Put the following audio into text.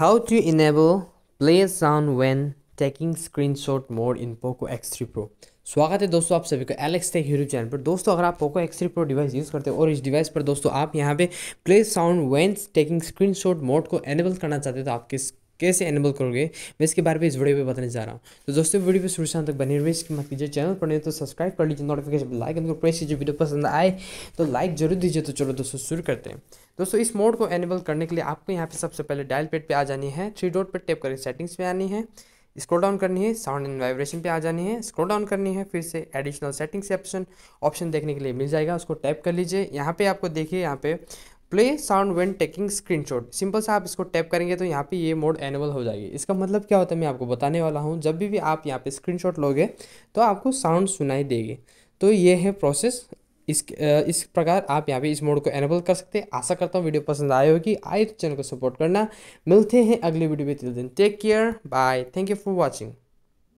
How to enable play sound when taking screenshot mode in Poco X3 Pro. स्वागत है दोस्तों आप सभी को एलेक्स टेक यूट्यूब चैनल पर दोस्तों अगर आप Poco X three pro device use करते हो और इस डिवाइस पर दोस्तों आप यहाँ पे play sound when taking screenshot mode को एनेबल करना चाहते हो तो आपके कैसे एनेबल करोगे मैं इसके बारे में इस वीडियो में बताने जा रहा हूँ तो दोस्तों वीडियो पर शुरू से तक बने रहिए इसकी मत कीजिए चैनल पर नहीं तो सब्सक्राइब कर लीजिए नोटिफिकेशन लाइक उनको प्रेस कीजिए वीडियो पसंद आए तो लाइक जरूर दीजिए तो चलो दोस्तों शुरू करते हैं दोस्तों इस मोड को एनेबल करने के लिए आपको यहाँ पे सबसे पहले डायल पेड पर आ जानी है थ्री डॉट पर टैप करके सेटिंग्स पर आनी है स्क्रॉल डाउन करनी है साउंड एंड वाइब्रेशन पे आ जानी है स्क्रॉल डाउन करनी है फिर से एडिशनल सेटिंग्स ऑप्शन ऑप्शन देखने के लिए मिल जाएगा उसको टैप कर लीजिए यहाँ पे आपको देखिए यहाँ पे play sound when taking screenshot simple सा आप इसको टैप करेंगे तो यहाँ पे ये मोड एनेबल हो जाएगी इसका मतलब क्या होता है मैं आपको बताने वाला हूँ जब भी भी आप यहाँ पे स्क्रीनशॉट लोगे तो आपको साउंड सुनाई देगी तो ये है प्रोसेस इस इस प्रकार आप यहाँ पे इस मोड को एनेबल कर सकते हैं आशा करता हूँ वीडियो पसंद आए होगी आए तो चैनल को सपोर्ट करना मिलते हैं अगले वीडियो में till then take care bye thank you for watching